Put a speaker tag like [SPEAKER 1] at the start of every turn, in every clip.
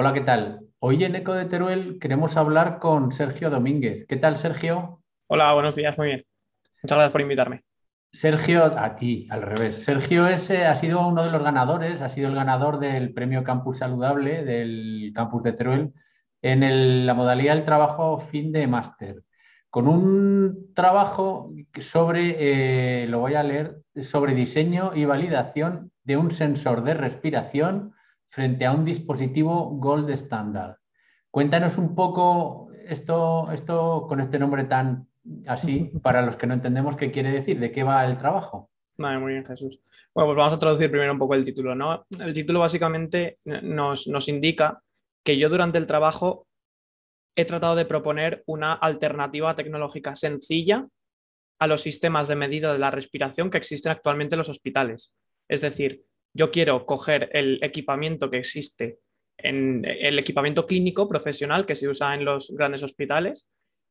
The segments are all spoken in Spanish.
[SPEAKER 1] Hola, ¿qué tal? Hoy en Eco de Teruel queremos hablar con Sergio Domínguez. ¿Qué tal, Sergio?
[SPEAKER 2] Hola, buenos días, muy bien. Muchas gracias por invitarme.
[SPEAKER 1] Sergio, a ti, al revés. Sergio eh, ha sido uno de los ganadores, ha sido el ganador del premio Campus Saludable del Campus de Teruel en la modalidad del trabajo fin de máster, con un trabajo sobre, eh, lo voy a leer, sobre diseño y validación de un sensor de respiración frente a un dispositivo Gold Standard. Cuéntanos un poco esto, esto con este nombre tan así, para los que no entendemos qué quiere decir, de qué va el trabajo.
[SPEAKER 2] Vale, muy bien, Jesús. Bueno, pues vamos a traducir primero un poco el título, El título básicamente nos indica que yo durante el trabajo he tratado de proponer una alternativa tecnológica sencilla a los sistemas de medida de la respiración que existen actualmente en los hospitales. Es decir, yo quiero coger el equipamiento que existe, en el equipamiento clínico profesional que se usa en los grandes hospitales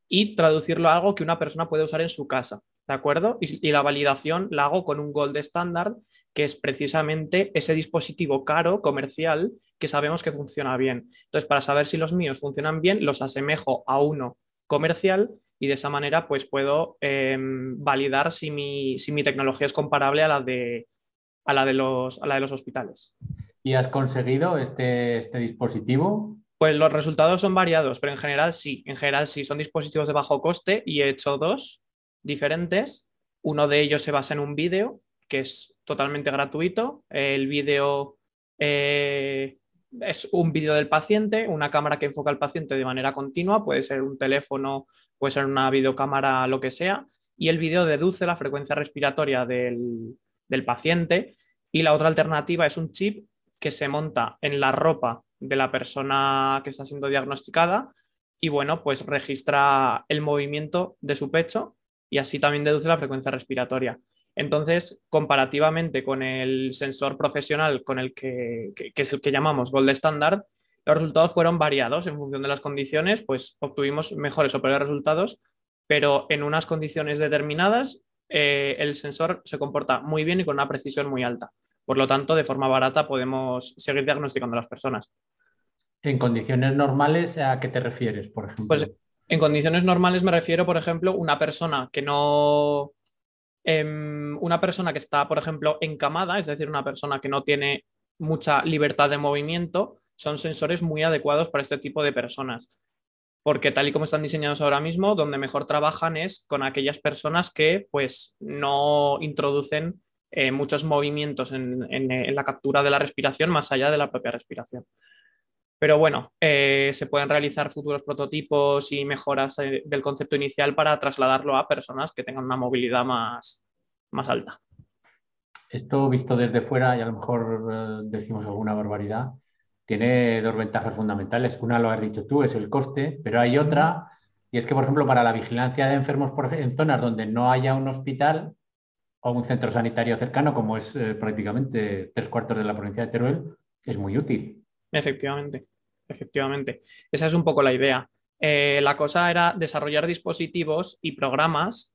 [SPEAKER 2] y traducirlo a algo que una persona puede usar en su casa, ¿de acuerdo? Y, la validación la hago con un gold standard, que es precisamente ese dispositivo caro, comercial, que sabemos que funciona bien. Entonces, para saber si los míos funcionan bien, los asemejo a uno comercial y de esa manera pues puedo em, validar si mi tecnología es comparable a la de a la de los, hospitales.
[SPEAKER 1] ¿Y has conseguido este, este, dispositivo?
[SPEAKER 2] Pues los resultados son variados, pero en general sí, en general sí, son dispositivos de bajo coste y he hecho dos diferentes. Uno de ellos se basa en un vídeo que es totalmente gratuito. El vídeo eh, es un vídeo del paciente, una cámara que enfoca al paciente de manera continua, puede ser un teléfono, puede ser una videocámara, lo que sea, y el vídeo deduce la frecuencia respiratoria del, del paciente y la otra alternativa es un chip que se monta en la ropa de la persona que está siendo diagnosticada y bueno, pues registra el movimiento de su pecho y así también deduce la frecuencia respiratoria. Entonces, comparativamente con el sensor profesional, con el que, que es el que llamamos Gold Standard, los resultados fueron variados en función de las condiciones, pues obtuvimos mejores o peores resultados, pero en unas condiciones determinadas eh, el sensor se comporta muy bien y con una precisión muy alta. Por lo tanto, de forma barata podemos seguir diagnosticando a las personas.
[SPEAKER 1] ¿En condiciones
[SPEAKER 2] normales a qué te refieres, por ejemplo? Pues en condiciones normales me refiero, por ejemplo, una persona que no. Em, una persona que está, por ejemplo, encamada, es decir, una persona que no tiene mucha libertad de movimiento, son sensores muy adecuados para este tipo de personas porque tal y como están diseñados ahora mismo, donde mejor trabajan es con aquellas personas que pues no introducen eh, muchos movimientos en, la captura de la respiración más allá de la propia respiración. Pero bueno, eh, se pueden realizar futuros prototipos y mejoras eh, del concepto inicial para trasladarlo a personas que tengan una movilidad más alta.
[SPEAKER 1] Esto visto desde fuera, y a lo mejor decimos alguna barbaridad, tiene dos ventajas fundamentales. Una lo has dicho tú, es el coste, pero hay otra, y es que, por ejemplo, para la vigilancia de enfermos en zonas donde no haya un hospital o un centro sanitario cercano, como es eh, prácticamente tres cuartos de la provincia de Teruel, es muy útil.
[SPEAKER 2] Efectivamente, efectivamente. Esa es un poco la idea. Eh, la cosa era desarrollar dispositivos y programas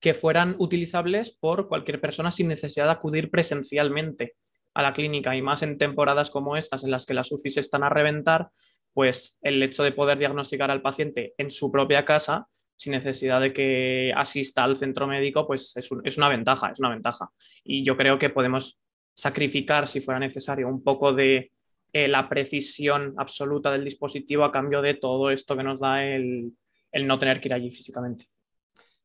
[SPEAKER 2] que fueran utilizables por cualquier persona sin necesidad de acudir presencialmente a la clínica y más en temporadas como estas en las que las se están a reventar, pues el hecho de poder diagnosticar al paciente en su propia casa sin necesidad de que asista al centro médico, pues es, una ventaja, es una ventaja. Y yo creo que podemos sacrificar, si fuera necesario, un poco de eh, la precisión absoluta del dispositivo a cambio de todo esto que nos da el, el no tener que ir allí físicamente.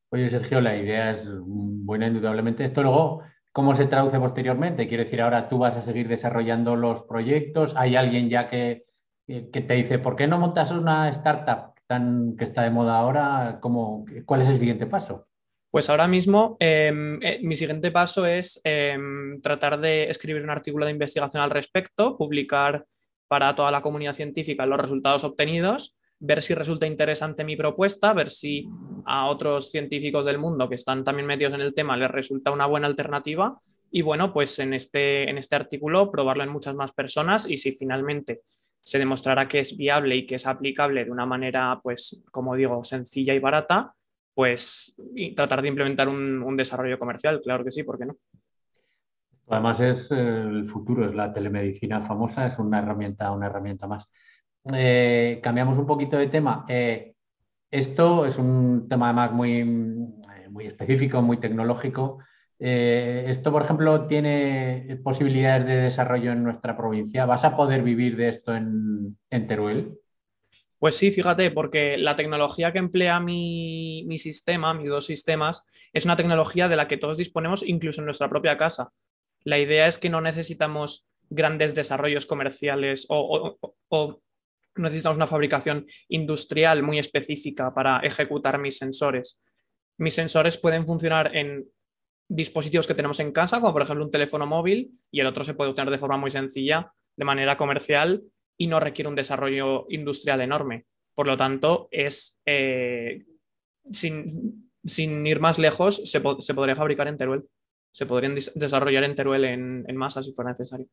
[SPEAKER 1] Oye, Sergio, la idea es buena, indudablemente. Esto luego ¿Cómo se traduce posteriormente? Quiero decir, ahora tú vas a seguir desarrollando los proyectos. ¿Hay alguien ya eh, que, te dice, ¿por qué no montas una startup tan, que está de moda ahora? ¿Cómo, ¿Cuál es el siguiente paso?
[SPEAKER 2] Pues ahora mismo em, eh, mi siguiente paso es em, tratar de escribir un artículo de investigación al respecto, publicar para toda la comunidad científica los resultados obtenidos ver si resulta interesante mi propuesta, ver si a otros científicos del mundo que están también metidos en el tema les resulta una buena alternativa y bueno, pues en este, en este artículo probarlo en muchas más personas y si finalmente se demostrará que es viable y que es aplicable de una manera, pues, como digo, sencilla y barata, pues tratar de implementar un, un, desarrollo comercial, claro que sí, ¿por qué no?
[SPEAKER 1] Además es eh, el futuro, es la telemedicina famosa, es una herramienta, una herramienta más. Eh, cambiamos un poquito de tema. Eh, esto es un tema además muy, eh, muy específico, muy tecnológico. esto, por ejemplo, tiene posibilidades de desarrollo en nuestra provincia. ¿Vas a poder vivir de esto en, Teruel?
[SPEAKER 2] Pues sí, fíjate, porque la tecnología que emplea mi, sistema, mis dos sistemas, es una tecnología de la que todos disponemos, incluso en nuestra propia casa. La idea es que no necesitamos grandes desarrollos comerciales o necesitamos una fabricación industrial muy específica para ejecutar mis sensores. Mis sensores pueden funcionar en dispositivos que tenemos en casa, como por ejemplo un teléfono móvil, y el otro se puede obtener de forma muy sencilla, de manera comercial, y no requiere un desarrollo industrial enorme. Por lo tanto, es eh, sin, ir más lejos, se, podría fabricar en Teruel. Se podrían desarrollar en Teruel en masa si fuera necesario.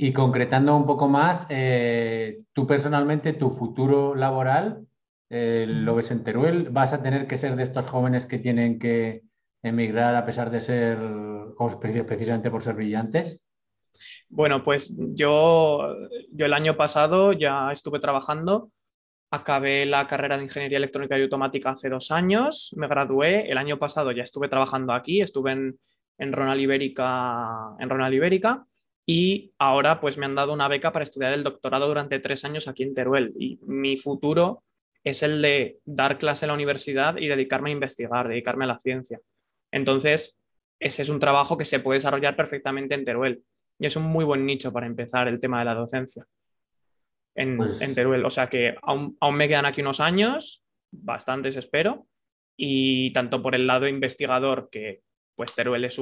[SPEAKER 1] Y concretando un poco más, eh, tú personalmente, tu futuro laboral, eh, lo ves en Teruel, vas a tener que ser de estos jóvenes que tienen que emigrar a pesar de ser, precisamente por ser brillantes.
[SPEAKER 2] Bueno, pues yo, yo el año pasado ya estuve trabajando, acabé la carrera de Ingeniería Electrónica y Automática hace dos años, me gradué, el año pasado ya estuve trabajando aquí, estuve en, en Ronald en Ronald Ibérica y ahora pues me han dado una beca para estudiar el doctorado durante tres años aquí en Teruel y mi futuro es el de dar clase en la universidad y dedicarme a investigar, dedicarme a la ciencia. Entonces, ese es un trabajo que se puede desarrollar perfectamente en Teruel y es un muy buen nicho para empezar el tema de la docencia en, pues en Teruel. O sea que aún, me quedan aquí unos años, bastantes espero, y tanto por el lado investigador, que pues Teruel es es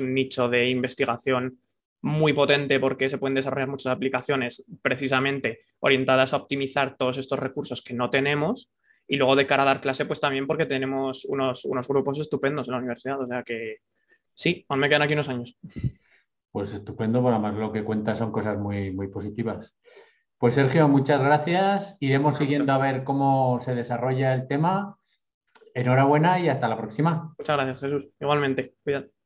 [SPEAKER 2] un nicho de investigación muy potente porque se pueden desarrollar muchas aplicaciones precisamente orientadas a optimizar todos estos recursos que no tenemos. Y luego de cara a dar clase, pues también porque tenemos unos, unos grupos estupendos en la universidad. O sea que sí, me quedan aquí unos años.
[SPEAKER 1] Pues estupendo, bueno, más lo que cuentas son cosas muy, muy positivas. Pues Sergio, muchas gracias. Iremos siguiendo a ver cómo se desarrolla el tema. Enhorabuena y hasta la próxima.
[SPEAKER 2] Muchas gracias, Jesús. Igualmente. Cuídate.